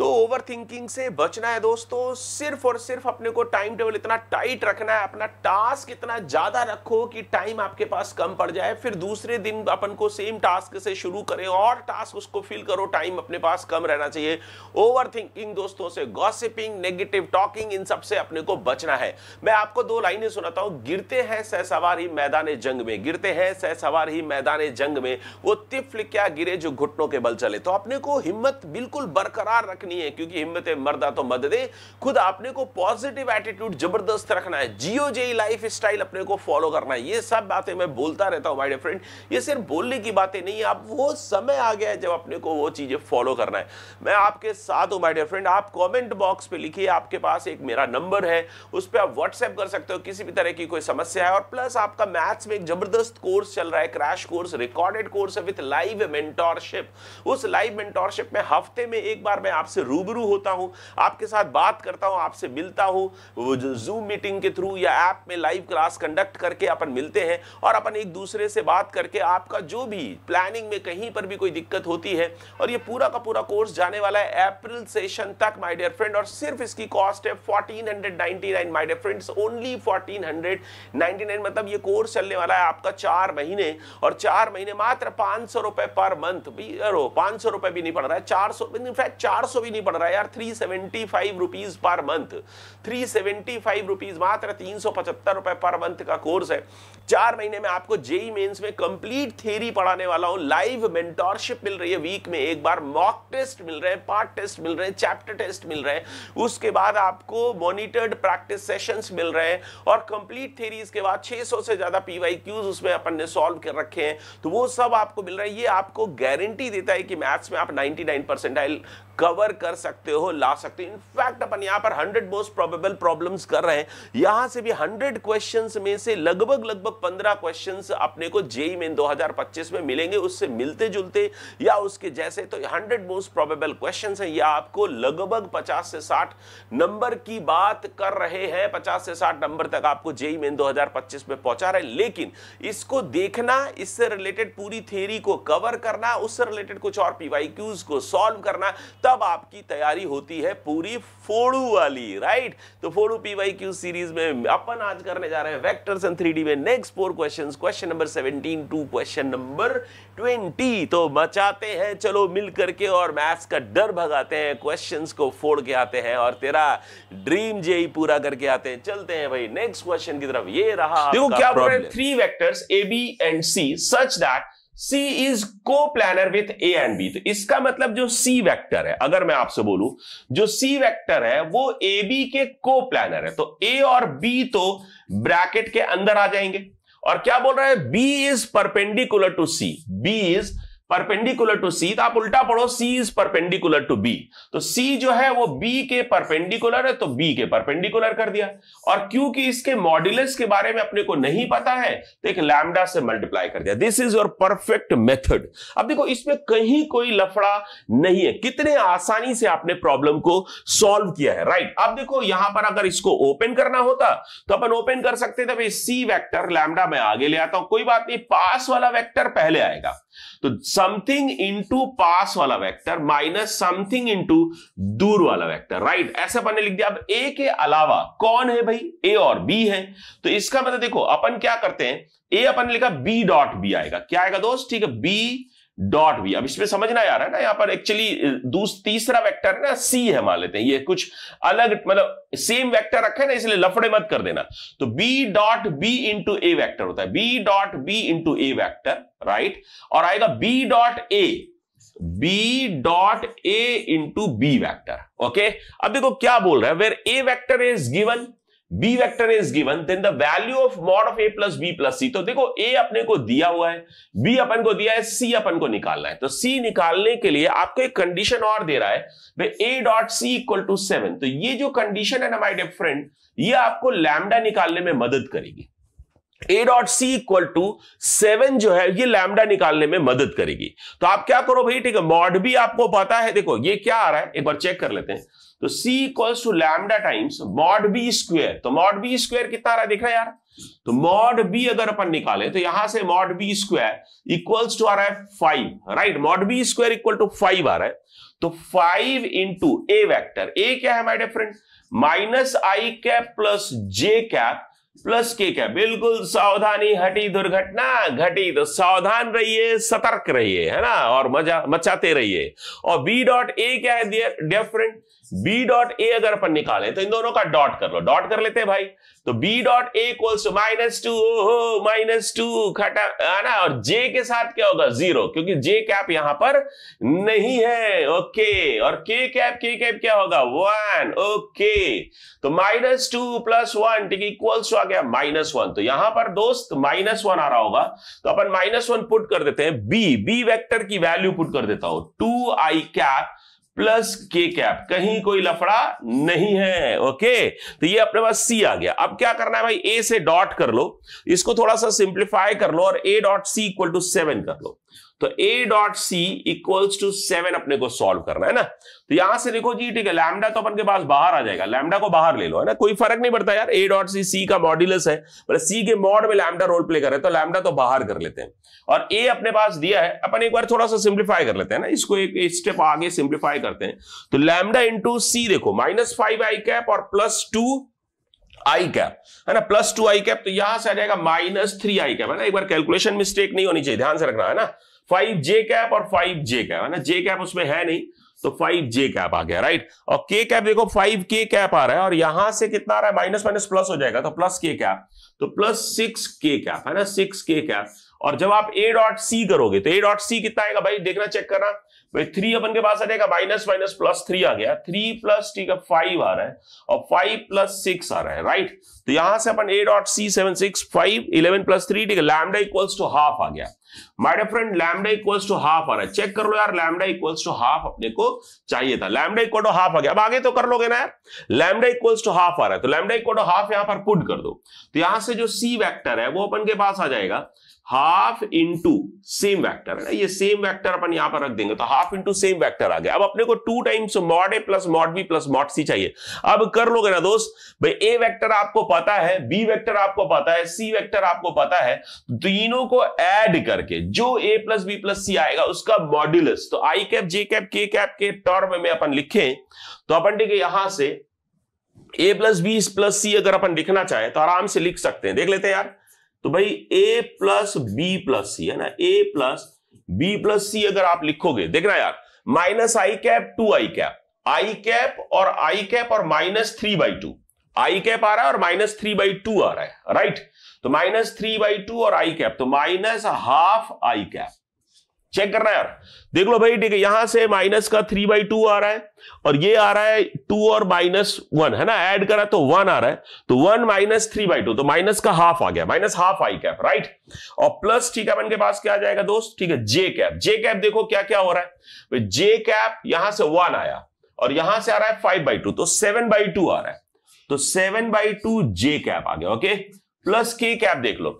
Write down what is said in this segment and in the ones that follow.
तो over thinking से बचना है दोस्तों सिर्फ और सिर्फ अपने को टाइम टेबल इतना टाइट रखना है अपना टास्क इतना ज्यादा रखो कि टाइम आपके पास कम पड़ जाए फिर दूसरे दिन अपन को सेम टास्क से शुरू करें और टास्क उसको फिल करो टाइम अपने पास कम रहना चाहिए ओवर थिंकिंग दोस्तों से गॉसिपिंग नेगेटिव टॉकिंग इन सबसे अपने को बचना है मैं आपको दो लाइनें सुनाता हूं गिरते हैं सह सवार ही मैदान जंग में गिरते हैं सह सवार ही मैदान जंग में वो तिफ्ल क्या गिरे जो घुटनों के बल चले तो अपने को हिम्मत बिल्कुल बरकरार रखनी नहीं है क्योंकि हिम्मत मर्दा तो मदद खुद अपने को पॉजिटिव एटीट्यूड जबरदस्त रखना है जियो जेई लाइफ स्टाइल अपने को फॉलो करना है ये सब बातें मैं बोलता रहता हूँ माई फ्रेंड ये सिर्फ बोलने की बातें नहीं है अब वो समय आ गया है जब अपने को वो चीज़ें फॉलो करना है मैं आपके साथ हूँ माई डियर फ्रेंड आप कॉमेंट बॉक्स पे लिखिए आपके पास एक मेरा नंबर है उस पर आप व्हाट्सएप कर सकते हो किसी भी तरह की कोई समस्या है और प्लस आपका मैथ्स में एक जबरदस्त कोर्स चल रहा है क्रैश कोर्स रिकॉर्डेड कोर्स है विथ लाइव मेंटोरशिप उस लाइव मेंटोरशिप में हफ्ते में एक बार मैं आप आपसे रूबरू होता हूँ आपके साथ बात करता हूँ आपसे मिलता हूँ वो जूम मीटिंग के थ्रू या ऐप में लाइव क्लास कंडक्ट करके अपन मिलते हैं और अपन एक दूसरे से बात करके आपका जो भी प्लानिंग में कहीं पर भी कोई दिक्कत होती है और ये पूरा का पूरा कोर्स जाने वाला है अप्रैल सेशन तक माई डियर फ्रेंड और सिर्फ इसकी कॉस्ट है fourteen 1499 my dear friends only 1499 मतलब ये कोर्स चलने वाला है आपका चार महीने और चार महीने मात्र पाँच सौ रुपये पर मंथ भी पाँच सौ रुपये भी नहीं पड़ रहा है चार सौ इनफैक्ट चार सौ सौ भी नहीं पड़ रहा है यार three seventy five rupees per month three seventy five rupees मात्र तीन सौ पचहत्तर रुपए पर मंथ का कोर्स है चार महीने में आपको जेई मेन्स में कंप्लीट थ्योरी पढ़ाने वाला हूं लाइव मेंटोरशिप मिल रही है वीक में एक बार मॉक टेस्ट मिल रहे हैं पार्ट टेस्ट मिल रहे हैं चैप्टर टेस्ट मिल रहे हैं उसके बाद आपको मॉनिटर्ड प्रैक्टिस सेशंस मिल रहे हैं और कंप्लीट थ्योरीज के बाद 600 से ज्यादा पीवाईक्यूज उसमें अपन ने सॉल्व कर रखे हैं तो वो सब आपको मिल रहा है ये आपको गारंटी देता है कि मैथ्स में आप नाइनटी कवर कर सकते हो ला सकते हो इनफैक्ट अपन यहाँ पर हंड्रेड मोस्ट प्रोबेबल प्रॉब्लम कर रहे हैं यहां से भी हंड्रेड क्वेश्चन में से लगभग लगभग पंद्रह क्वेश्चन अपने को जेई मेन 2025 में मिलेंगे उससे मिलते जुलते या उसके जैसे तो हंड्रेड मोस्ट प्रोबेबल क्वेश्चन है या आपको लगभग पचास से साठ नंबर की बात कर रहे हैं पचास से साठ नंबर तक आपको जेई मेन 2025 में पहुंचा रहे लेकिन इसको देखना इससे रिलेटेड पूरी थेरी को कवर करना उससे रिलेटेड कुछ और पीवाईक्यूज को सॉल्व करना तब आपकी तैयारी होती है पूरी फोड़ू वाली राइट तो फोड़ू पीवाईक्यू सीरीज में अपन आज करने जा रहे हैं वैक्टर्स एंड थ्री में next next four question question number seventeen to question number twenty तो मचाते हैं चलो मिल करके और मैथ्स का डर भगाते हैं क्वेश्चन को फोड़ के आते हैं और तेरा ड्रीम जेई पूरा करके आते हैं चलते हैं भाई नेक्स्ट क्वेश्चन की तरफ ये रहा देखो क्या बोल रहे हैं three vectors A B and C such that C is coplanar with A and B तो इसका मतलब जो C वेक्टर है अगर मैं आपसे बोलूं जो C वेक्टर है वो ए बी के को प्लानर है तो A और B तो ब्रैकेट के अंदर आ जाएंगे और क्या बोल रहा है B is perpendicular to C B is perpendicular to C तो आप उल्टा पढ़ो C is perpendicular to B तो सी जो है वो बी के परपेंडिकुलर है तो बी के परपेंडिकुलर कर दिया और क्योंकि इसके मॉड्यूलस के बारे में अपने को नहीं पता है तो एक लैमडा से मल्टीप्लाई कर दिया this is your perfect method अब देखो इसमें कहीं कोई लफड़ा नहीं है कितने आसानी से आपने प्रॉब्लम को सॉल्व किया है राइट अब देखो यहां पर अगर इसको ओपन करना होता तो अपन ओपन कर सकते थे सी वैक्टर लैमडा में आगे ले आता हूं कोई बात नहीं पास वाला वैक्टर पहले आएगा तो समथिंग इनटू पास वाला वेक्टर माइनस समथिंग इनटू दूर वाला वेक्टर राइट ऐसे अपन ने लिख दिया अब ए के अलावा कौन है भाई ए और बी है तो इसका मतलब देखो अपन क्या करते हैं ए अपन ने लिखा बी डॉट बी आएगा क्या आएगा दोस्त ठीक है बी डॉट भी अब इसमें समझ ना आ रहा है ना यहां पर एक्चुअली दूसरा तीसरा वेक्टर है ना सी है मान लेते हैं ये कुछ अलग मतलब सेम वेक्टर रखा है ना इसलिए लफड़े मत कर देना तो B dot B into A vector होता है B dot B into A vector right और आएगा B dot A B dot A into B vector okay अब देखो क्या बोल रहा है where A vector is given b vector is given then the value of mod of a plus B plus C तो देखो a अपने को दिया हुआ है b अपन को दिया है c अपन को निकालना है तो c निकालने के लिए आपको एक कंडीशन और दे रहा है भाई a dot c equal to seven तो ये जो कंडीशन है ना माय डियर फ्रेंड ये आपको लैमडा निकालने में मदद करेगी A dot C equal to seven जो है ये लैमडा निकालने में मदद करेगी तो आप क्या करो भाई ठीक है मॉड भी आपको पता है देखो ये क्या आ रहा है एक बार चेक कर लेते हैं तो c equals to lambda times mod B square तो मॉड बी स्क्वेयर कितना रहा देख रहे यार तो मॉड बी अगर अपन निकाले तो यहां से mod B square equals to आ रहा है five right mod B square equal to five आ रहा है तो five into A vector A क्या है my different minus I cap plus J cap plus K क्या बिल्कुल सावधानी हटी दुर्घटना घटी तो सावधान रहिए सतर्क रहिए है ना और मजा मचाते रहिए और बी डॉट ए क्या है डिफरेंट बी डॉट ए अगर अपन निकाले तो इन दोनों का डॉट कर लो डॉट कर लेते हैं भाई तो B dot A equal to minus two ओहो माइनस टू खटा है ना और जे के साथ क्या होगा जीरो क्योंकि जे कैप यहां पर नहीं है ओके और के कैप के कैप क्या होगा वन ओके तो माइनस टू प्लस वन ठीक इक्वल्स टू आ गया माइनस वन तो यहां पर दोस्त माइनस वन आ रहा होगा तो अपन माइनस वन पुट कर देते हैं बी बी वेक्टर की वैल्यू पुट कर देता हूं two I cap plus K cap कहीं कोई लफड़ा नहीं है ओके तो ये अपने पास सी आ गया अब क्या करना है भाई ए से डॉट कर लो इसको थोड़ा सा सिंप्लीफाई कर लो और A dot C equal to seven कर लो तो A dot C equals to seven अपने को सॉल्व करना है ना तो यहां से देखो जी ठीक है लैमडा तो अपन के पास बाहर आ जाएगा लैमडा को बाहर ले लो है ना कोई फर्क नहीं पड़ता यार ए डॉट सी सी का मॉड्यूलस है सी मतलब के मॉड में लैमडा रोल प्ले कर रहे हैं तो लैमडा तो बाहर कर लेते हैं और ए अपने पास दिया है अपन एक बार थोड़ा सा सिंप्लीफाई कर लेते हैं ना इसको एक स्टेप आगे सिंप्लीफाई करते हैं तो लैमडा इंटू सी देखो माइनस फाइव आई कैप और प्लस टू आई कैप है ना प्लस टू आई कैप तो यहां से आ जाएगा माइनस थ्री आई कैप है ना एक बार कैलकुलेशन मिस्टेक नहीं होनी चाहिए ध्यान से रखना है ना फाइव जे कैप और फाइव जे कैप है ना जे कैप उसमें है नहीं तो फाइव जे कैप आ गया राइट और के कैप देखो फाइव के कैप आ रहा है और यहां से कितना आ रहा है माइनस माइनस प्लस हो जाएगा तो प्लस के कैप तो प्लस सिक्स के कैप है ना सिक्स के कैप और जब आप ए डॉट सी करोगे तो ए डॉट सी कितना आएगा भाई देखना चेक करना भाई थ्री अपन के पास आ जाएगा माइनस माइनस प्लस थ्री आ गया थ्री प्लस ठीक है फाइव आ रहा है और फाइव प्लस सिक्स आ रहा है राइट तो यहां से अपन A dot C seven six five eleven plus three ठीक है लैमडा इक्वल्स टू हाफ आ गया my dear friend lambda equals to half आ रहा है चेक कर लो यार लैम्डा इक्वल्स टू हाफ अपने को चाहिए था लैम्डा इक्वल टू हाफ आ गया अब आगे तो कर लोगे ना यार लैम्डा इक्वल्स टू हाफ आ रहा है तो लैम्डा इक्वल टू हाफ यहां पर पुट कर दो तो यहां से जो सी वैक्टर है वो अपन के पास आ जाएगा हाफ इंटू सेम वैक्टर है ना ये सेम वैक्टर अपन यहां पर रख देंगे तो हाफ इंटू सेम वैक्टर आ गया अब अपने को two times mod A plus mod B plus mod C चाहिए अब कर लोगे ना दोस्त भाई ए वेक्टर आपको पता है बी वेक्टर आपको पता है सी वेक्टर आपको पता है तो तीनों को ऐड कर करके जो A plus B plus C आएगा उसका मॉड्यूलस तो I cap J cap K cap के टर्म में अपन लिखें तो अपन ठीक है यहां से A plus B plus C अगर अपन लिखना चाहे तो आराम से लिख सकते हैं देख लेते हैं यार तो भाई A plus B plus C है ना A plus B plus C अगर आप लिखोगे देखना यार minus I cap two I cap I cap और आई कैप और minus three by two I cap आ रहा है और माइनस थ्री बाई टू आ रहा है राइट तो माइनस थ्री बाई टू और आई कैप तो minus half I cap check करना है यार देख लो भाई ठीक है यहां से माइनस का थ्री बाई टू आ रहा है और ये आ रहा है टू और माइनस वन है ना ऐड करा तो वन आ रहा है तो one minus three by two तो माइनस का हाफ आ गया minus half I cap right और प्लस ठीक है के पास क्या आ जाएगा दोस्त ठीक है जे कैप जे कैप देखो क्या क्या हो रहा है जे कैप यहां से वन आया और यहां से आ रहा है फाइव बाई टू तो सेवन बाई टू आ रहा है तो seven by two J cap आ गया ओके प्लस के कैप देख लो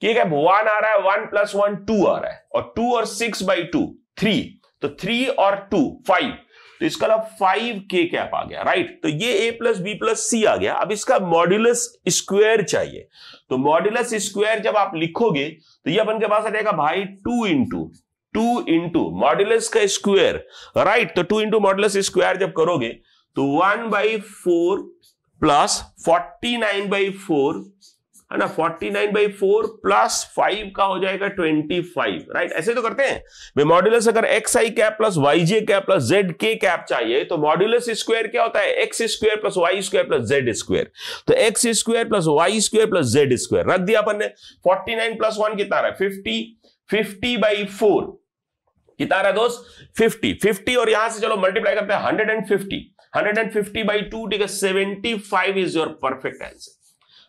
के कैप वन आ रहा है वन प्लस वन टू आ रहा है और टू और सिक्स बाई टू थ्री तो थ्री और टू फाइव तो इसका मतलब फाइव के कैप आ गया राइट तो ये A plus B plus C आ गया अब इसका मॉड्यूलस स्क्वायर चाहिए तो मॉड्यूलस स्क्वायर जब आप लिखोगे तो ये अपन के पास आ जाएगा भाई two into two into modulus का स्क्वायर राइट तो टू इंटू मॉड्यूलस स्क्वायर जब करोगे तो one by four plus forty nine by four है ना forty nine by four plus five का हो जाएगा ट्वेंटी राइट ऐसे तो करते हैं वे मॉड्यूलस अगर X I cap plus Y J cap plus Z K cap चाहिए तो मॉड्यूलस स्क्वायर क्या होता है X square plus Y square plus Z square तो X square plus Y square plus Z square रख दिया अपन ने फोर्टी नाइन प्लस वन कितना रहा है फिफ्टी फिफ्टी बाई फोर कितना रहा दोस्त फिफ्टी फिफ्टी और यहां से चलो मल्टीप्लाई करते हैं hundred hundred and fifty and fifty by two ठीक है seventy five is your perfect answer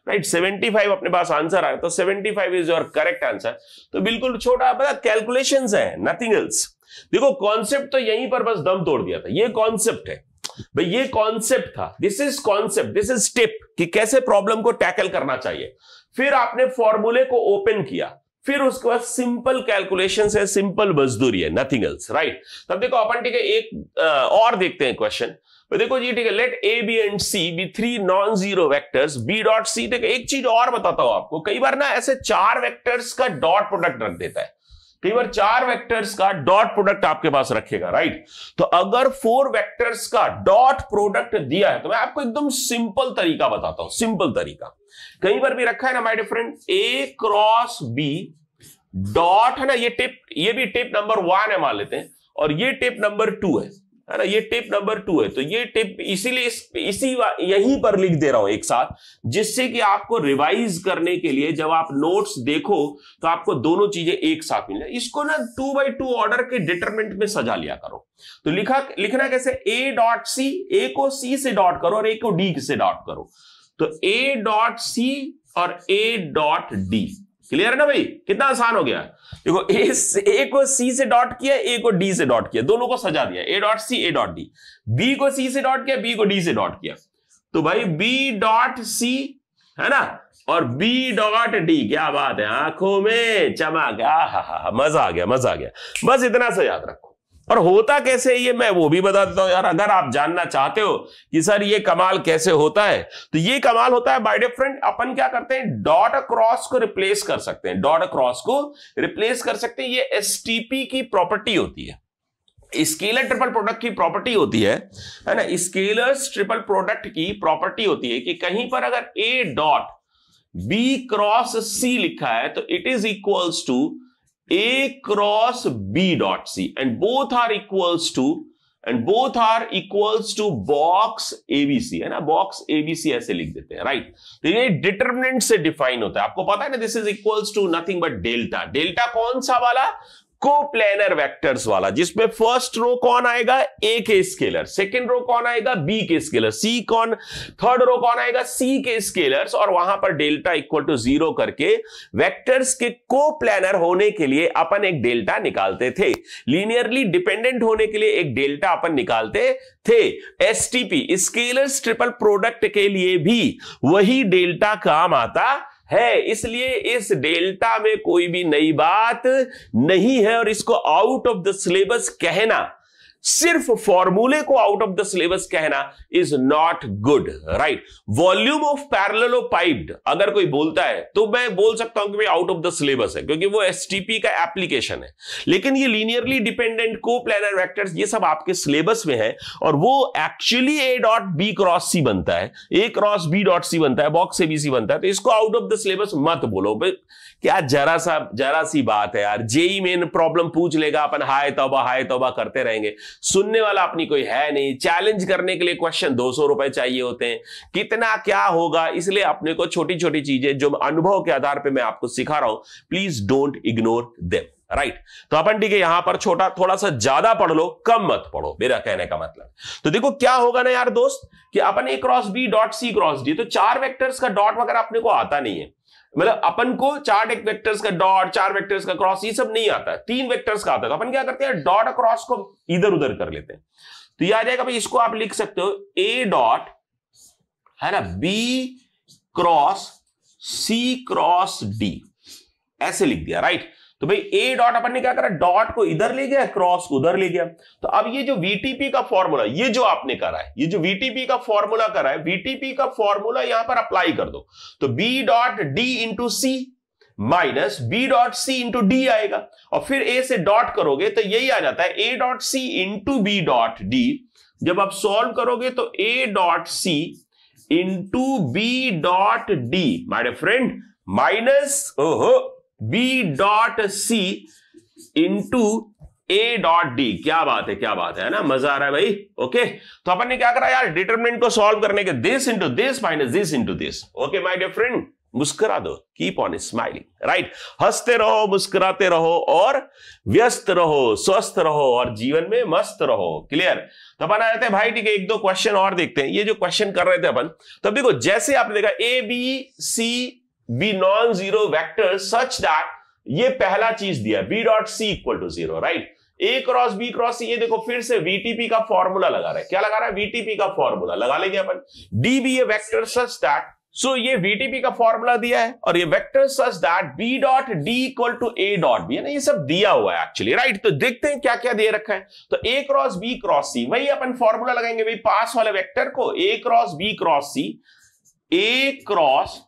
right seventy five अपने पास आंसर आया तो seventy five is your correct answer तो बिल्कुल छोटा पता कैलकुलेशन है नथिंग एल्स देखो कॉन्सेप्ट तो यहीं पर बस दम तोड़ दिया था ये कॉन्सेप्ट है भाई ये कॉन्सेप्ट था this is concept this is tip कि कैसे प्रॉब्लम को टैकल करना चाहिए फिर आपने फॉर्मूले को ओपन किया फिर उसके बाद सिंपल कैलकुलेशन है सिंपल मजदूरी है नथिंग एल्स राइट तब देखो अपन ठीक है एक आ, और देखते हैं क्वेश्चन तो देखो जी ठीक है let A B and C be three non zero vectors B dot C देखो एक चीज और बताता हूं आपको कई बार ना ऐसे चार वेक्टर्स का डॉट प्रोडक्ट रख देता है कई बार चार वेक्टर्स का डॉट प्रोडक्ट आपके पास रखेगा राइट तो अगर फोर वेक्टर्स का डॉट प्रोडक्ट दिया है तो मैं आपको एकदम सिंपल तरीका बताता हूं सिंपल तरीका कई बार भी रखा है ना my different A cross B dot है ना ये टिप ये भी टिप नंबर वन है मान लेते हैं और ये टिप नंबर टू है है ना ये टिप नंबर टू है तो ये टिप इसीलिए इस, इसी यहीं पर लिख दे रहा हूं एक साथ जिससे कि आपको रिवाइज करने के लिए जब आप नोट्स देखो तो आपको दोनों चीजें एक साथ मिल जाए इसको ना टू बाई टू ऑर्डर के डिटरमेंट में सजा लिया करो तो लिखा लिखना कैसे ए डॉट सी ए को सी से डॉट करो और ए को डी से डॉट करो तो ए डॉट सी और ए डॉट डी क्लियर है ना भाई कितना आसान हो गया देखो ए से ए को सी से डॉट किया ए को डी से डॉट किया दोनों को सजा दिया A dot C A dot D B को सी से डॉट किया बी को डी से डॉट किया तो भाई बी डॉट सी है ना और बी डॉट डी क्या बात है आंखों में चमक आ हा हा मजा आ गया मजा आ गया बस इतना सा याद रखो और होता कैसे ये मैं वो भी बता देता हूं यार अगर आप जानना चाहते हो कि सर ये कमाल कैसे होता है तो ये कमाल होता है बाय डिफरेंट अपन क्या करते हैं डॉट अक्रॉस को रिप्लेस कर सकते हैं डॉट अक्रॉस को रिप्लेस कर सकते हैं ये एस की प्रॉपर्टी होती है स्केलर ट्रिपल प्रोडक्ट की प्रॉपर्टी होती है है ना स्केलर ट्रिपल प्रोडक्ट की प्रॉपर्टी होती है कि कहीं पर अगर A dot B cross C लिखा है तो it is equals to A cross B dot C and both are equals to and both are equals to box abc है ना बॉक्स एबीसी ऐसे लिख देते हैं राइट तो ये डिटर्मिनेंट से डिफाइन होता है आपको पता है ना this is equals to nothing but delta delta कौन सा वाला कोप्लेनर वेक्टर्स वाला जिसमें फर्स्ट रो कौन आएगा ए के स्केलर सेकेंड रो कौन आएगा बी के स्केलर सी कौन थर्ड रो कौन आएगा सी के स्केलर्स और वहां पर डेल्टा इक्वल टू जीरो करके वेक्टर्स के कोप्लेनर होने के लिए अपन एक डेल्टा निकालते थे लीनियरली डिपेंडेंट होने के लिए एक डेल्टा अपन निकालते थे टीपी स्केलर्स ट्रिपल प्रोडक्ट के लिए भी वही डेल्टा काम आता है इसलिए इस डेल्टा में कोई भी नई बात नहीं है और इसको आउट ऑफ द सिलेबस कहना सिर्फ फॉर्मूले को आउट ऑफ द सिलेबस कहना is not good right volume of parallelepiped अगर कोई बोलता है तो मैं बोल सकता हूं कि भाई आउट ऑफ द सिलेबस है क्योंकि वो एसटीपी का एप्लीकेशन है लेकिन ये linearly dependent coplanar vectors ये सब आपके सिलेबस में है और वो actually A dot B cross C बनता है A cross B dot C बनता है बॉक्स ए बी सी बनता है तो इसको आउट ऑफ द सिलेबस मत बोलो क्या जरा सा जरा सी बात है यार जेई मेन प्रॉब्लम पूछ लेगा अपन हाय तोबा हाय तोबा करते रहेंगे सुनने वाला अपनी कोई है नहीं चैलेंज करने के लिए क्वेश्चन दो सौ रुपए चाहिए होते हैं कितना क्या होगा इसलिए अपने को छोटी छोटी चीजें जो अनुभव के आधार पर मैं आपको सिखा रहा हूं please don't ignore them right right. तो अपन ठीक है यहां पर छोटा थोड़ा सा ज्यादा पढ़ लो कम मत पढ़ो मेरा कहने का मतलब तो देखो क्या होगा ना यार दोस्त कि अपन A cross B dot C cross D तो चार वेक्टर्स का डॉट वगैरह अपने को आता नहीं है मतलब अपन को चार एक वेक्टर्स का डॉट चार वेक्टर्स का क्रॉस ये सब नहीं आता तीन वेक्टर्स का आता है तो अपन क्या करते हैं डॉट क्रॉस को इधर उधर कर लेते हैं तो यह आ जाएगा भाई इसको आप लिख सकते हो ए डॉट है ना B cross C cross D ऐसे लिख दिया राइट तो भाई ए डॉट अपन ने क्या करा डॉट को इधर ले गया क्रॉस को उधर ले गया तो अब ये जो वीटीपी का फॉर्मूला ये जो आपने करा है ये जो वीटीपी का फॉर्मूला करा है वीटीपी का फॉर्मूला यहां पर अप्लाई कर दो तो B dot D into C minus B dot C into D आएगा और फिर ए से डॉट करोगे तो यही आ जाता है A dot C into B dot D जब आप सॉल्व करोगे तो A dot C into B dot D my friend minus ओहो B dot C into A dot D क्या बात है क्या बात है ना मजा आ रहा है भाई ओके तो अपन ने क्या करा यार डिटरमिनेंट को सॉल्व करने के this into this minus this into this okay my dear friend मुस्कुरा दो कीप ऑन स्माइलिंग राइट हंसते रहो मुस्कुराते रहो और व्यस्त रहो स्वस्थ रहो और जीवन में मस्त रहो क्लियर तो अपन आ जाते हैं भाई ठीक है एक दो क्वेश्चन और देखते हैं ये जो क्वेश्चन कर रहे थे अपन तब देखो जैसे आपने देखा A B C B non zero vector such that ये पहला चीज दिया B dot C equal to zero right A cross B cross ये देखो फिर से वीटीपी का फॉर्मूला लगा रहा है क्या लगा रहा है वीटीपी का फॉर्मूला लगा लेंगे अपन D B A vector such that so ये वीटीपी का फॉर्मूला दिया है और ये vector such that B dot D equal to A dot B ना ये सब दिया हुआ है एक्चुअली राइट तो देखते हैं क्या क्या दे रखा है तो A cross B cross C वही अपन फॉर्मूला लगाएंगे भाई पास वाले वेक्टर को A cross B cross C A cross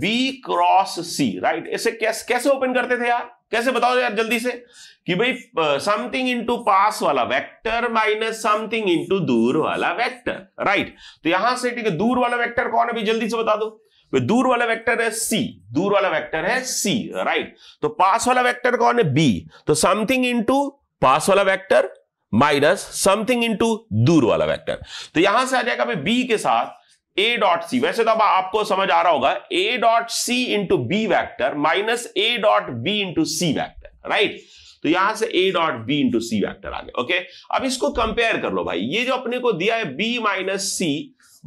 B cross C right इसे कैसे कैसे ओपन करते थे यार कैसे बताओ यार जल्दी से कि भाई समथिंग इंटू पास वाला वेक्टर माइनस समथिंग इनटू दूर वाला वेक्टर राइट तो यहां से ठीक है दूर वाला वेक्टर कौन है भी जल्दी से बता दो दूर वाला वेक्टर है सी दूर वाला वेक्टर है सी राइट तो पास वाला वैक्टर कौन है बी तो समथिंग इंटू पास वाला वैक्टर माइनस समथिंग इंटू दूर वाला वैक्टर तो यहां से आ जाएगा बी के साथ ए डॉट सी वैसे तो अब आपको समझ आ रहा होगा A dot C into B vector minus A dot B into C vector right तो यहां से A dot B into C vector आ गया ओके अब इसको कंपेयर कर लो भाई ये जो अपने को दिया है B minus C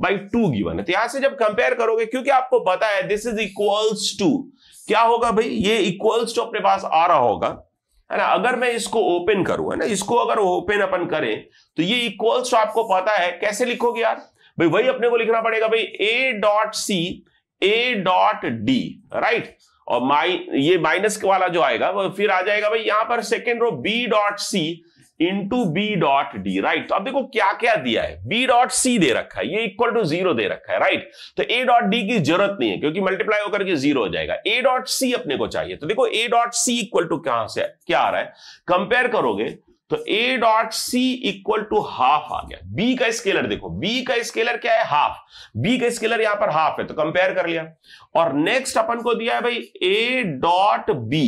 by two given है तो यहां से जब कंपेयर करोगे क्योंकि आपको पता है दिस इज इक्वल्स टू क्या होगा भाई ये इक्वल्स टू अपने पास आ रहा होगा है ना अगर मैं इसको ओपन करूं है ना इसको अगर ओपन अपन करें तो ये इक्वल्स टू आपको पता है कैसे लिखोगे यार भाई वही अपने को लिखना पड़ेगा भाई A dot C A dot D right और माइ ये माइनस वाला जो आएगा वो फिर आ जाएगा भाई यहां पर second row B dot C into B dot D right तो अब देखो क्या क्या दिया है बी डॉट सी दे रखा है ये इक्वल टू जीरो दे रखा है राइट तो ए डॉट डी की जरूरत नहीं है क्योंकि मल्टीप्लाई होकर जीरो हो जाएगा ए डॉट सी अपने को चाहिए तो देखो A dot C equal to कहां से क्या आ रहा है कंपेयर करोगे तो A dot C equal to half आ गया बी का स्केलर देखो बी का स्केलर क्या है हाफ बी का स्केलर यहां पर हाफ है तो कंपेयर कर लिया और नेक्स्ट अपन को दिया है भाई A dot B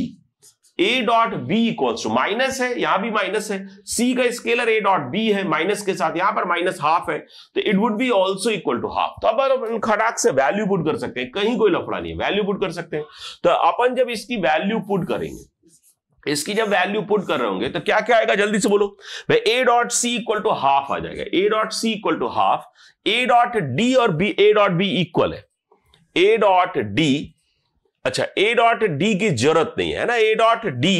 A dot B equal to minus है यहां भी माइनस है सी का स्केलर ए डॉट बी है माइनस के साथ यहां पर माइनस हाफ है तो it would be also equal to half तो अब खराक से वैल्यू पुट कर सकते हैं कहीं कोई लफड़ा नहीं है वैल्यू पुट कर सकते हैं तो अपन जब इसकी वैल्यू पुट करेंगे इसकी जब वैल्यू पुट कर रहे होंगे तो क्या क्या आएगा जल्दी से बोलो भाई A dot C equal to half आ जाएगा A dot C equal to half A dot D और B A dot B equal है ए डॉट डी अच्छा ए डॉट डी की जरूरत नहीं है ना ए डॉट डी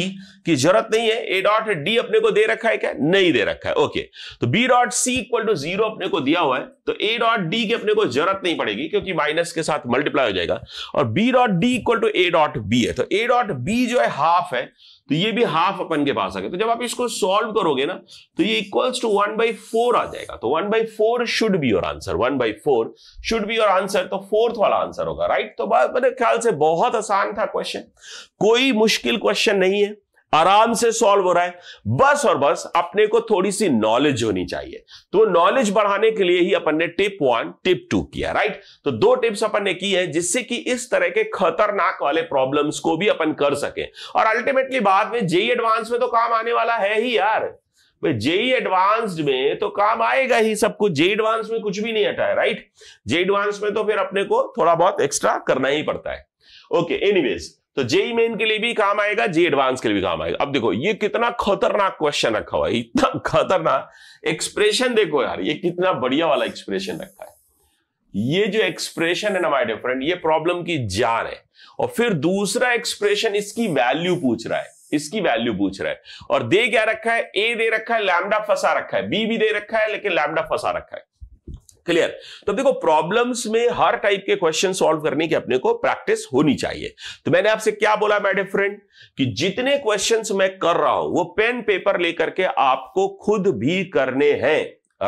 की जरूरत नहीं है ए डॉट डी अपने को दे रखा है क्या नहीं दे रखा है ओके तो B dot C equal to zero अपने को दिया हुआ है तो ए डॉट डी की अपने को जरूरत नहीं पड़ेगी क्योंकि माइनस के साथ मल्टीप्लाई हो जाएगा और B dot D equal to A dot B है तो ए डॉट बी जो है हाफ है तो ये भी हाफ अपन के पास आ गया तो जब आप इसको सॉल्व करोगे ना तो ये equals to one by four आ जाएगा तो one by four should be your answer one by four should be your answer तो फोर्थ वाला आंसर होगा राइट तो मेरे ख्याल से बहुत आसान था क्वेश्चन कोई मुश्किल क्वेश्चन नहीं है आराम से सॉल्व हो रहा है बस और बस अपने को थोड़ी सी नॉलेज होनी चाहिए तो नॉलेज बढ़ाने के लिए ही अपन ने टिप वन टिप टू किया राइट तो दो टिप्स अपन ने की है जिससे कि इस तरह के खतरनाक वाले प्रॉब्लम्स को भी अपन कर सके और अल्टीमेटली बाद में जेई एडवांस e में तो काम आने वाला है ही यार जेई एडवांस्ड e में तो काम आएगा ही सब कुछ जेई एडवांस e में कुछ भी नहीं हटा है राइट जेई एडवांस में तो फिर अपने को थोड़ा बहुत एक्स्ट्रा करना ही पड़ता है ओके एनीवेज तो जेई मेन के लिए भी काम आएगा जे एडवांस के लिए भी काम आएगा अब देखो ये कितना खतरनाक क्वेश्चन रखा हुआ है इतना खतरनाक एक्सप्रेशन देखो यार ये कितना बढ़िया वाला एक्सप्रेशन रखा है ये जो एक्सप्रेशन है ना माय डियर फ्रेंड ये प्रॉब्लम की जान है और फिर दूसरा एक्सप्रेशन इसकी वैल्यू पूछ रहा है इसकी वैल्यू पूछ रहा है और दे क्या रखा है ए दे रखा है लैमडा फंसा रखा है बी भी दे रखा है लेकिन लैमडा फंसा रखा है क्लियर तो देखो प्रॉब्लम्स में हर टाइप के क्वेश्चन सॉल्व करने की अपने को प्रैक्टिस होनी चाहिए तो मैंने आपसे क्या बोला माय मैडे फ्रेंड कि जितने क्वेश्चंस मैं कर रहा हूं वो पेन पेपर लेकर के आपको खुद भी करने हैं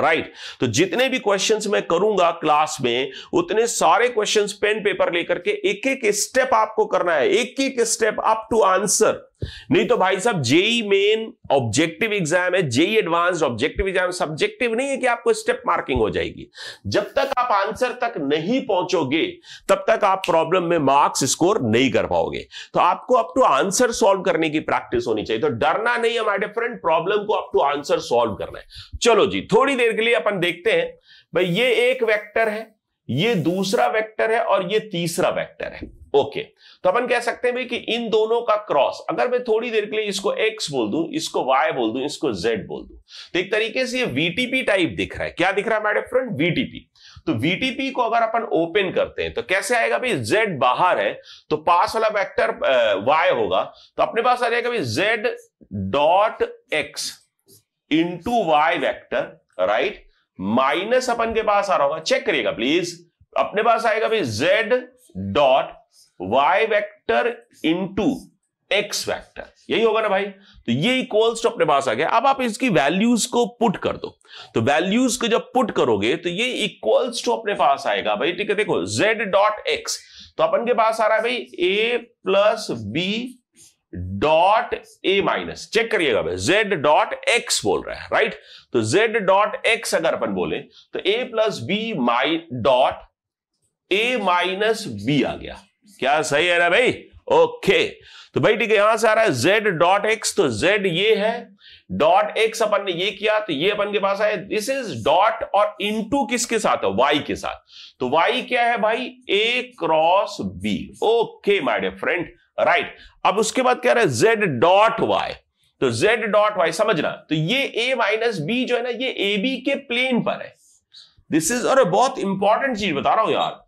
राइट right. तो जितने भी क्वेश्चंस मैं करूंगा क्लास में उतने सारे क्वेश्चंस पेन पेपर लेकर के एक एक स्टेप आपको करना है एक एक स्टेप अप टू आंसर नहीं तो भाई साहब जेई मेन ऑब्जेक्टिव एग्जाम है JEE Advance objective exam subjective नहीं है कि आपको स्टेप मार्किंग हो जाएगी जब तक आप आंसर तक नहीं पहुंचोगे तब तक आप प्रॉब्लम में मार्क्स स्कोर नहीं कर पाओगे तो आपको अप टू आंसर सॉल्व करने की प्रैक्टिस होनी चाहिए तो डरना नहीं है माई डिफरेंट प्रॉब्लम को अप टू आंसर सॉल्व करना है चलो जी थोड़ी देर के लिए अपन देखते हैं भाई ये एक वैक्टर है ये दूसरा वैक्टर है और ये तीसरा वैक्टर है ओके तो अपन कह सकते हैं भाई कि इन दोनों का क्रॉस अगर मैं थोड़ी देर के लिए इसको एक्स बोल दूं इसको वाई बोल दूं इसको जेड बोल दूं तो एक तरीके से ये वीटीपी टाइप दिख रहा है क्या दिख रहा है मैडम फ्रेंड वीटीपी तो वीटीपी को अगर अपन ओपन करते हैं तो कैसे आएगा भाई जेड बाहर है तो पास वाला वैक्टर वाई होगा तो अपने पास आ जाएगा भाई Z dot X into Y vector right minus अपन के पास आ रहा होगा चेक करिएगा प्लीज अपने पास आएगा भाई Z dot Y vector into X vector यही होगा ना भाई तो ये इक्वल्स टू अपने पास आ गया अब आप इसकी वैल्यूज को पुट कर दो तो वैल्यूज को जब पुट करोगे तो ये इक्वल्स टू अपने पास आएगा भाई ठीक है देखो जेड डॉट एक्स तो अपन के पास आ रहा है भाई A plus B dot A minus check करिएगा भाई जेड डॉट एक्स बोल रहा है राइट तो जेड डॉट एक्स अगर अपन बोले तो A plus B my dot A minus B आ गया क्या सही है ना भाई ओके तो भाई ठीक है यहां से आ रहा है जेड डॉट एक्स तो जेड ये है डॉट एक्स अपन ने ये किया तो ये अपन के पास आया दिस इज डॉट और इनटू किसके साथ है वाई के साथ तो वाई क्या है भाई A cross B okay my dear friend right अब उसके बाद क्या रहा है जेड डॉट वाई तो जेड डॉट वाई समझना तो ये ए माइनस बी जो है ना ये ए बी के प्लेन पर है दिस इज और बहुत इंपॉर्टेंट चीज बता रहा हूं यार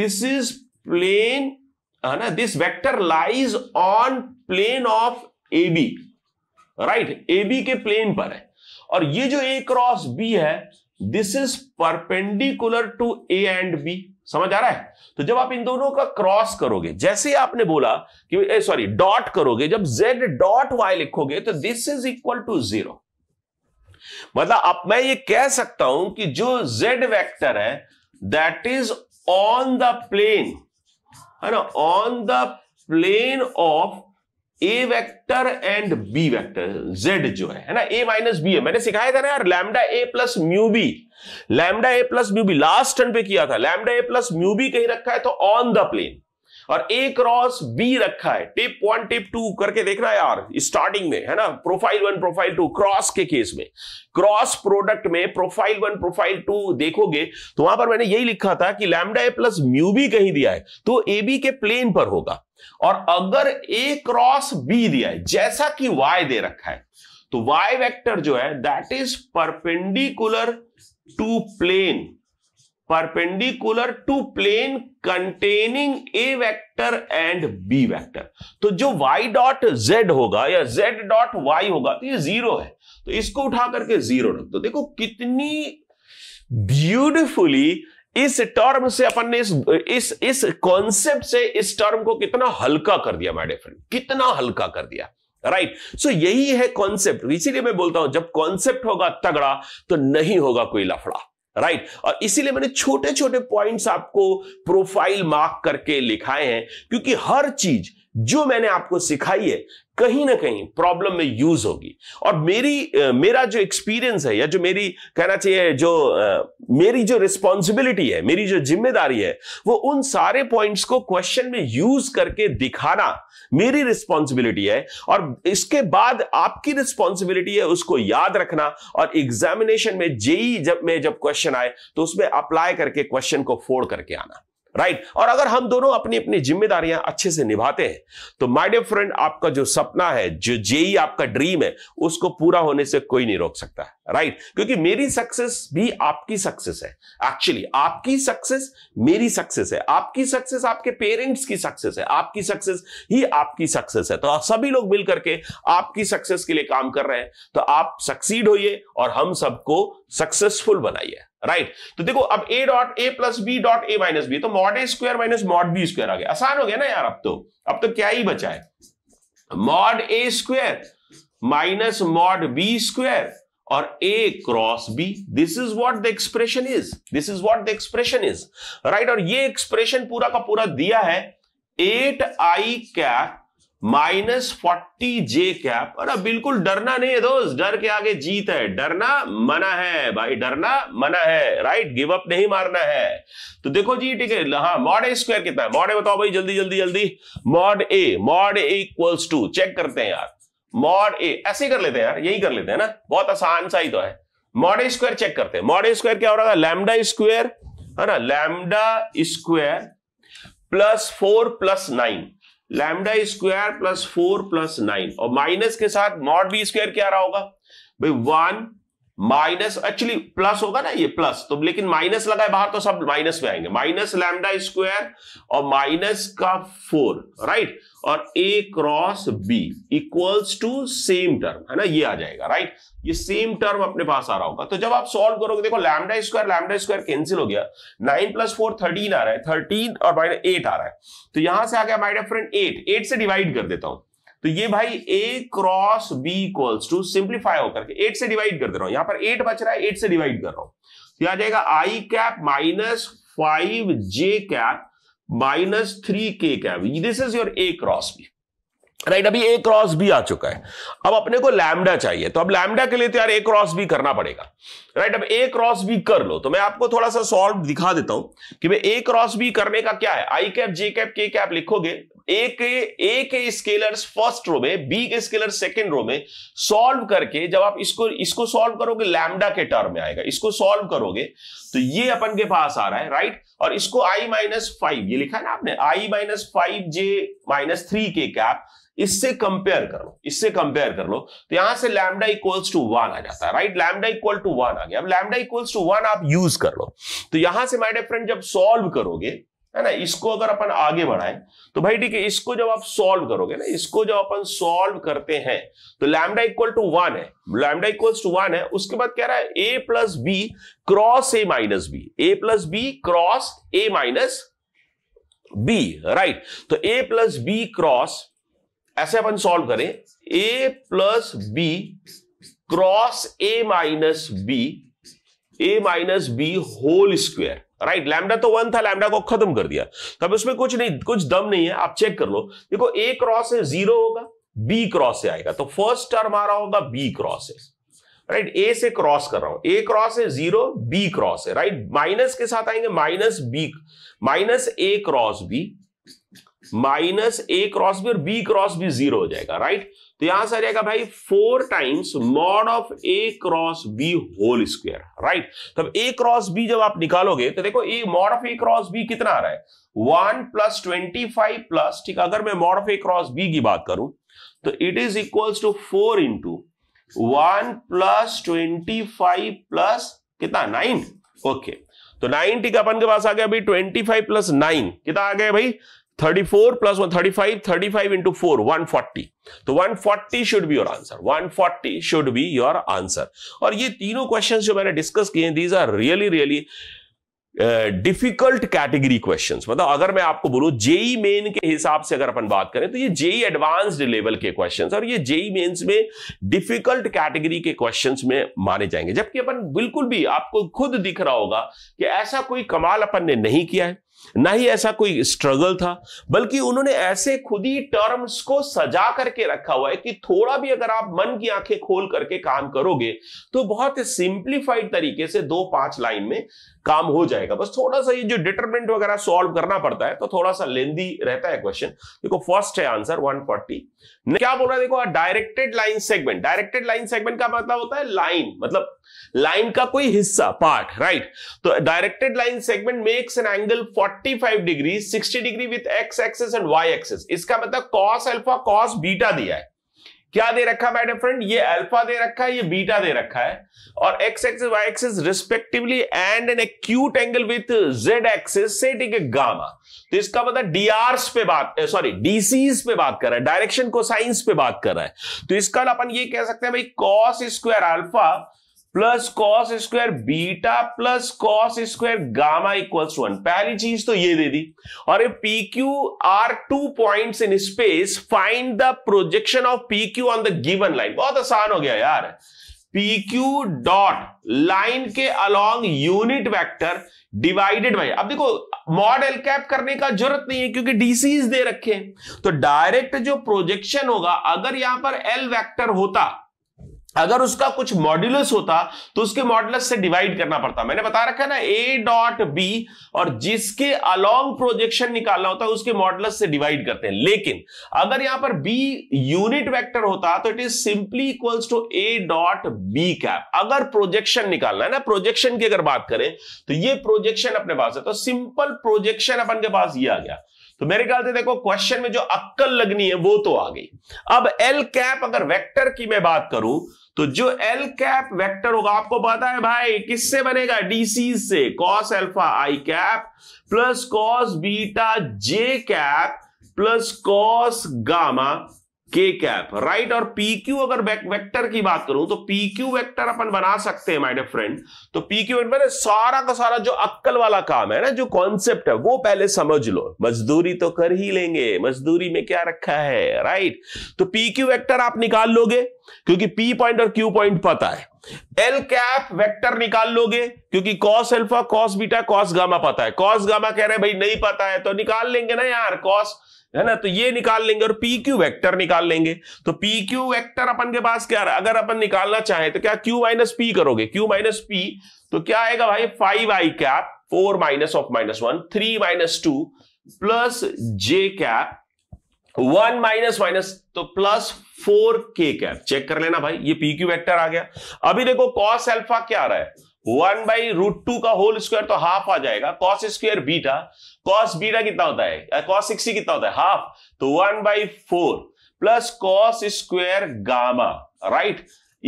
दिस इज प्लेन है ना this vector lies on plane of A B right A B के प्लेन पर है और ये जो ए क्रॉस बी है this is perpendicular to A and B समझ आ रहा है तो जब आप इन दोनों का क्रॉस करोगे जैसे आपने बोला कि सॉरी डॉट करोगे जब z डॉट y लिखोगे तो this is equal to zero मतलब अब मैं ये कह सकता हूं कि जो z वेक्टर है that is on the plane है ना on the plane of A vector and B vector Z जो है है ना ए माइनस बी है मैंने सिखाया था ना यार lambda A plus mu B lambda A plus mu B last turn पे किया था lambda A plus mu B कहीं रखा है तो ऑन द प्लेन और ए क्रॉस बी रखा है टिप वन टिप टू करके देखना यार स्टार्टिंग में है ना profile one profile two cross के केस में क्रॉस प्रोडक्ट में प्रोफाइल वन प्रोफाइल टू देखोगे तो वहां पर मैंने यही लिखा था कि lambda A plus mu B कहीं दिया है तो ए बी के प्लेन पर होगा और अगर ए क्रॉस बी दिया है जैसा कि वाई दे रखा है तो वाई वेक्टर जो है that is perpendicular to plane perpendicular to plane containing A vector and B vector तो जो वाई डॉट जेड होगा या जेड डॉट वाई होगा तो ये जीरो है तो इसको उठा करके जीरो रख दो देखो कितनी ब्यूटिफुली इस टर्म से अपन ने इस इस इस कॉन्सेप्ट से इस टर्म को कितना हल्का कर दिया माय डियर फ्रेंड कितना हल्का कर दिया राइट right. सो so, यही है कॉन्सेप्ट इसीलिए मैं बोलता हूं जब कॉन्सेप्ट होगा तगड़ा तो नहीं होगा कोई लफड़ा राइट right. और इसीलिए मैंने छोटे छोटे पॉइंट्स आपको प्रोफाइल मार्क करके लिखाए हैं क्योंकि हर चीज जो मैंने आपको सिखाई है कहीं ना कहीं प्रॉब्लम में यूज होगी और मेरी मेरा जो एक्सपीरियंस है या जो मेरी कहना चाहिए जो मेरी जो रिस्पॉन्सिबिलिटी है मेरी जो जिम्मेदारी है वो उन सारे पॉइंट्स को क्वेश्चन में यूज करके दिखाना मेरी रिस्पॉन्सिबिलिटी है और इसके बाद आपकी रिस्पॉन्सिबिलिटी है उसको याद रखना और एग्जामिनेशन में जेई जब में जब क्वेश्चन आए तो उसमें अप्लाई करके क्वेश्चन को फोड़ करके आना राइट और अगर हम दोनों अपनी अपनी जिम्मेदारियां अच्छे से निभाते हैं तो माय डियर फ्रेंड आपका जो सपना है जो जेई आपका ड्रीम है उसको पूरा होने से कोई नहीं रोक सकता राइट क्योंकि मेरी सक्सेस भी आपकी सक्सेस है एक्चुअली आपकी सक्सेस मेरी सक्सेस है आपकी सक्सेस आपके पेरेंट्स की सक्सेस है आपकी सक्सेस ही आपकी सक्सेस है तो सभी लोग मिल करके आपकी सक्सेस के लिए काम कर रहे हैं तो आप सक्सीड होइए और हम सबको सक्सेसफुल बनाइए राइट right. तो देखो अब A dot A plus B dot A minus B तो mod A square minus mod B square आ गया आसान हो गया ना यार अब तो अब तो क्या ही बचा है mod A square minus mod B square और A cross B this is what the expression is this is what the expression is right और ये एक्सप्रेशन पूरा का पूरा दिया है eight I cap minus forty J cap अरे बिल्कुल डरना नहीं है दोस्त डर के आगे जीत है डरना मना है भाई डरना मना है राइट गिव अप नहीं मारना है तो देखो जी ठीक है हाँ मॉड ए स्क्वायर कितना है मॉड ए बताओ भाई जल्दी जल्दी जल्दी mod A mod A equals to check करते हैं यार मॉड ए ऐसे कर लेते हैं यार यही कर लेते हैं ना बहुत आसान सा ही तो है मॉड ए स्क्वायर चेक करते हैं मॉड ए स्क्वायर क्या हो रहा था लैमडा स्क्वायर है ना lambda square plus four plus nine lambda square plus four plus nine और माइनस के साथ मॉड बी स्क्वायर क्या रहा होगा भाई वन माइनस एक्चुअली प्लस होगा ना ये प्लस तो लेकिन माइनस लगा है बाहर तो सब माइनस में आएंगे माइनस लैमडा स्क्वायर और माइनस का फोर राइट और A cross B equals to same term है ना ये आ जाएगा राइट ये सेम टर्म अपने पास आ रहा होगा तो जब आप सॉल्व करोगे देखो lambda square lambda square cancel हो गया नाइन प्लस फोर थर्टीन आ रहा है थर्टीन और माइनस एट आ रहा है तो यहां से आ गया माइनस फ्रेंड एट एट से डिवाइड कर देता हूं तो ये भाई A cross B equals to simplify होकर एट से डिवाइड कर दे रहा हूं यहां पर एट बच रहा है एट से डिवाइड कर रहा हूं तो आ जाएगा I cap minus five J cap minus three K cap this is your A cross B right अभी ए क्रॉस बी आ चुका है अब अपने को लैमडा चाहिए तो अब लैमडा के लिए तो यार ए क्रॉस बी करना पड़ेगा राइट अब ए क्रॉस बी कर लो तो मैं आपको थोड़ा सा सॉल्व दिखा देता हूं कि भाई ए क्रॉस बी करने का क्या है I cap J cap K cap लिखोगे ए के ए के स्केलर्स फर्स्ट रो में बी के स्केलर सेकेंड रो में सॉल्व करके जब आप इसको इसको सॉल्व करोगे लैमडा के टर्म में आएगा इसको सॉल्व करोगे तो ये अपन के पास आ रहा है राइट और इसको आई माइनस फाइव ये लिखा है ना आपने I minus five J minus three K cap इससे कंपेयर कर लो इससे कंपेयर कर लो तो यहां से लैमडा इक्वल्स टू वन आ जाता है right lambda equal to one आ गया अब लैमडा इक्वल्स टू वन आप यूज कर लो तो यहां से माय डियर फ्रेंड जब सॉल्व करोगे है ना इसको अगर अपन आगे बढ़ाए तो भाई ठीक है इसको जब आप सॉल्व करोगे ना इसको जब अपन सॉल्व करते हैं तो लैमडा इक्वल टू वन है लैमडा इक्वल्स टू वन है उसके बाद कह रहा है A plus B cross A minus B A plus B cross A minus B right तो ए प्लस बी क्रॉस ऐसे अपन सॉल्व करें A plus B cross A minus B A minus B whole square right lambda तो one था lambda को खत्म कर दिया तो अब उसमें कुछ नहीं कुछ दम नहीं है आप चेक कर लो देखो ए क्रॉस है जीरो होगा बी क्रॉस से आएगा तो फर्स्ट टर्म आ रहा होगा बी क्रॉस है राइट ए से क्रॉस कर रहा हूं ए क्रॉस है जीरो बी क्रॉस है राइट माइनस के साथ आएंगे minus B minus A cross B minus A cross B और बी क्रॉस बी जीरो हो जाएगा राइट तो यहां से आ जाएगा भाई four times mod of A cross B whole square right तब ए क्रॉस बी जब आप निकालोगे तो देखो A mod of A cross B कितना आ रहा है one plus twenty five plus ठीक अगर मैं mod of A cross B की बात करूं तो it is equals to four into one plus twenty five plus कितना नाइन ओके तो नाइन ठीक अपन के पास आ गया अभी ट्वेंटी फाइव प्लस नाइन कितना आ गया भाई thirty four plus into four one forty तो शुड बी योर आंसर और ये तीनों जो मैंने किए हैं डिफिकल्ट कैटेगरी क्वेश्चंस मतलब अगर मैं आपको बोलूं जेई मेन e के हिसाब से अगर अपन बात करें तो ये जेई एडवांस्ड लेवल के क्वेश्चंस और ये जेई मेन्स e में डिफिकल्ट कैटेगरी के क्वेश्चंस में माने जाएंगे जबकि अपन बिल्कुल भी आपको खुद दिख रहा होगा कि ऐसा कोई कमाल अपन ने नहीं किया है ना ही ऐसा कोई स्ट्रगल था बल्कि उन्होंने ऐसे खुद ही टर्म्स को सजा करके रखा हुआ है कि थोड़ा भी अगर आप मन की आंखें खोल करके काम करोगे तो बहुत सिंप्लीफाइड तरीके से दो पांच लाइन में काम हो जाएगा बस थोड़ा सा ये जो डिटरमेंट वगैरह सॉल्व करना पड़ता है तो थोड़ा सा लेंदी रहता है क्वेश्चन देखो फर्स्ट है आंसर फोर्टी क्या बोल रहा है देखो directed line segment directed line segment का मतलब होता है लाइन मतलब लाइन का कोई हिस्सा पार्ट राइट तो directed line segment makes an angle 45 degree 60 degree with x axis and y axis इसका मतलब cos अल्फा cos बीटा दिया है क्या दे रखा है मैडम फ्रेंड ये अल्फा दे रखा है ये बीटा दे रखा है और x axis y axis respectively and an acute angle with z axis से ठीक है गामा तो इसका मतलब डीआरस पे बात सॉरी eh, डीसीज पे बात कर रहा है डायरेक्शन को साइंस पे बात कर रहा है तो इसका अपन ये कह सकते हैं भाई cos square alpha plus cos square beta plus cos square gamma equals one पहली चीज तो ये दे दी और ये P Q R two point in space find the projection of P Q on the given line बहुत आसान हो गया यार पी क्यू डॉट लाइन के along unit vector divided by अब देखो मॉडल कैप करने का जरूरत नहीं है क्योंकि डीसीज दे रखे हैं तो डायरेक्ट जो प्रोजेक्शन होगा अगर यहां पर एल वेक्टर होता अगर उसका कुछ मॉड्यूलस होता तो उसके मॉड्यूलस से डिवाइड करना पड़ता मैंने बता रखा है ना ए डॉट बी और जिसके अलोंग प्रोजेक्शन निकालना होता है उसके मॉड्यूलस से डिवाइड करते हैं लेकिन अगर यहां पर बी यूनिट वेक्टर होता तो it is simply equals to A dot B cap अगर प्रोजेक्शन निकालना है ना प्रोजेक्शन की अगर बात करें तो ये प्रोजेक्शन अपने पास है तो सिंपल प्रोजेक्शन अपन के पास ये आ गया तो मेरे ख्याल से देखो क्वेश्चन में जो अक्कल लगनी है वो तो आ गई अब एल कैप अगर वेक्टर की मैं बात करूं तो जो एल कैप वेक्टर होगा आपको पता है भाई किससे बनेगा डीसी से cos alpha I cap plus cos beta J cap plus cos gamma K cap right और पी क्यू अगर वेक्टर की बात करूं तो पी क्यू वेक्टर अपन बना सकते हैं माय डियर फ्रेंड तो पी क्यू वेक्टर सारा का सारा जो अक्कल वाला काम है ना जो कॉन्सेप्ट है वो पहले समझ लो मजदूरी तो कर ही लेंगे मजदूरी में क्या रखा है राइट तो पी क्यू वेक्टर आप निकाल लोगे क्योंकि पी पॉइंट और क्यू पॉइंट पता है एल कैप वेक्टर निकाल लोगे क्योंकि cos alpha cos beta cos gamma पता है कॉस गामा कह रहे हैं भाई नहीं पता है तो निकाल लेंगे ना यार कॉस है ना तो ये निकाल लेंगे और पी क्यू वैक्टर निकाल लेंगे तो पी क्यू वैक्टर अपन के पास क्या अगर अपन निकालना चाहे तो क्या क्यू माइनस पी करोगे क्यू माइनस पी तो क्या आएगा भाई five I cap four minus of minus one three minus two plus J cap one minus minus तो plus four K cap check कर लेना भाई ये पी क्यू वैक्टर आ गया अभी देखो कॉस एल्फा क्या आ रहा है वन बाई रूट टू का होल स्क्वायर तो हाफ आ जाएगा cos square beta cos beta कितना होता है कॉस सिक्सटी कितना होता है हाफ तो one by four plus cos square gamma right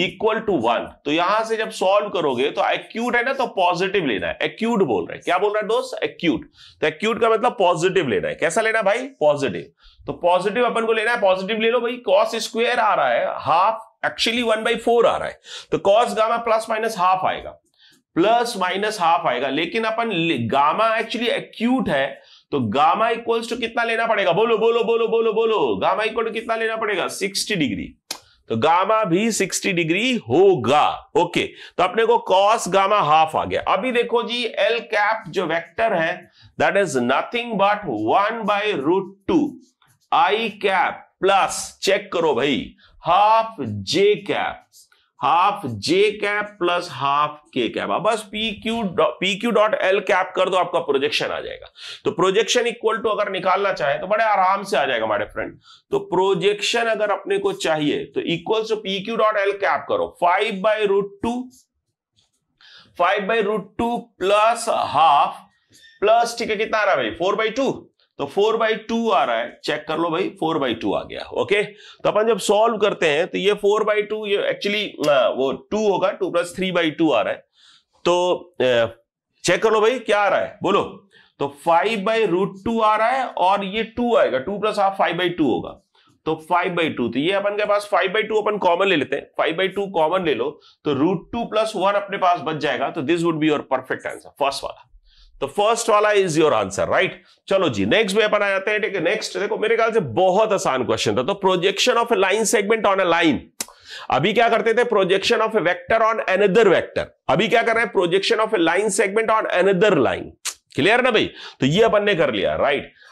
equal to one तो यहां से जब सॉल्व करोगे तो एक्यूट है ना तो पॉजिटिव लेना है एक्यूट बोल रहे हैं क्या बोल रहा है दोस्त एक्यूट तो एक्यूट का मतलब पॉजिटिव लेना है कैसा लेना भाई पॉजिटिव तो पॉजिटिव अपन को लेना है पॉजिटिव ले लो भाई कॉस स्क्वायर आ रहा है half actually one by four आ रहा है तो cos gamma plus minus half आएगा प्लस माइनस हाफ आएगा लेकिन अपन गामा एक्चुअली एक्यूट है तो गामा इक्वल्स टू कितना लेना पड़ेगा बोलो बोलो बोलो बोलो बोलो गामा इक्वल टू कितना लेना पड़ेगा 60 डिग्री तो गामा भी 60 डिग्री होगा ओके तो अपने को कॉस गामा हाफ आ गया अभी देखो जी एल कैप जो वेक्टर है that is nothing but one by root two I cap plus check करो भाई half J cap half J cap plus half K cap अब बस P Q P Q dot L cap कर दो आपका projection आ जाएगा तो प्रोजेक्शन इक्वल टू अगर निकालना चाहे तो बड़े आराम से आ जाएगा हमारे फ्रेंड तो प्रोजेक्शन अगर अपने को चाहिए तो equal to P Q dot L cap करो five by root two five by root two plus half plus ठीक है कितना आ रहा है भाई फोर बाई टू तो फोर बाई टू आ रहा है चेक कर लो भाई फोर बाई टू आ गया ओके तो अपन जब सॉल्व करते हैं तो ये फोर बाई टू ये एक्चुअली वो टू होगा two plus three by two आ रहा है तो चेक कर लो भाई क्या आ रहा है बोलो तो फाइव बाई रूट टू आ रहा है और ये टू आएगा two plus half five by two होगा तो फाइव बाई टू तो ये अपन के पास फाइव बाई टू अपन कॉमन ले लेते हैं फाइव बाई टू कॉमन ले लो तो रूट टू प्लस वन अपने पास बच जाएगा तो this would be your perfect answer first वाला तो फर्स्ट वाला इज योर आंसर राइट चलो जी नेक्स्ट वे अपन आ जाते हैं ठीक है नेक्स्ट देखो मेरे ख्याल से बहुत आसान क्वेश्चन था तो projection of a line segment on a line अभी क्या करते थे projection of A vector on another vector अभी क्या कर रहे हैं projection of a line segment on another line clear ना भाई तो ये अपन ने कर लिया राइट